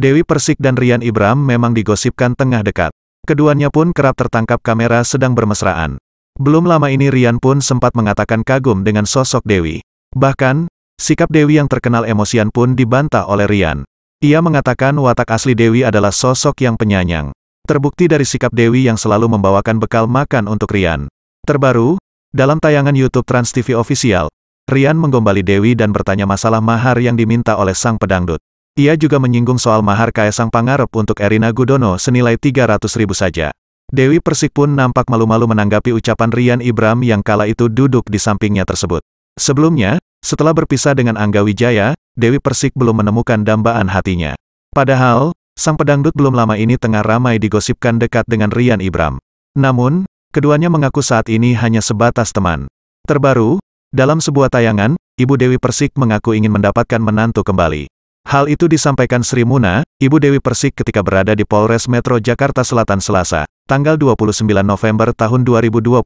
Dewi Persik dan Rian Ibram memang digosipkan tengah dekat. Keduanya pun kerap tertangkap kamera sedang bermesraan. Belum lama ini Rian pun sempat mengatakan kagum dengan sosok Dewi. Bahkan, sikap Dewi yang terkenal emosian pun dibantah oleh Rian. Ia mengatakan watak asli Dewi adalah sosok yang penyanyang. Terbukti dari sikap Dewi yang selalu membawakan bekal makan untuk Rian. Terbaru, dalam tayangan YouTube TransTV TV Official, Rian menggombali Dewi dan bertanya masalah mahar yang diminta oleh sang pedangdut. Ia juga menyinggung soal mahar Kaisang Pangarep untuk Erina Gudono senilai 300 ribu saja. Dewi Persik pun nampak malu-malu menanggapi ucapan Rian Ibram yang kala itu duduk di sampingnya tersebut. Sebelumnya, setelah berpisah dengan Angga Wijaya, Dewi Persik belum menemukan dambaan hatinya. Padahal, sang pedangdut belum lama ini tengah ramai digosipkan dekat dengan Rian Ibram. Namun, keduanya mengaku saat ini hanya sebatas teman. Terbaru, dalam sebuah tayangan, Ibu Dewi Persik mengaku ingin mendapatkan menantu kembali. Hal itu disampaikan Sri Muna, Ibu Dewi Persik ketika berada di Polres Metro Jakarta Selatan Selasa, tanggal 29 November tahun 2022,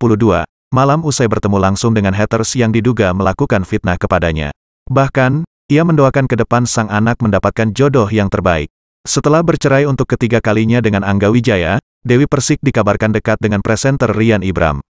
malam usai bertemu langsung dengan haters yang diduga melakukan fitnah kepadanya. Bahkan, ia mendoakan ke depan sang anak mendapatkan jodoh yang terbaik. Setelah bercerai untuk ketiga kalinya dengan Angga Wijaya, Dewi Persik dikabarkan dekat dengan presenter Rian Ibram.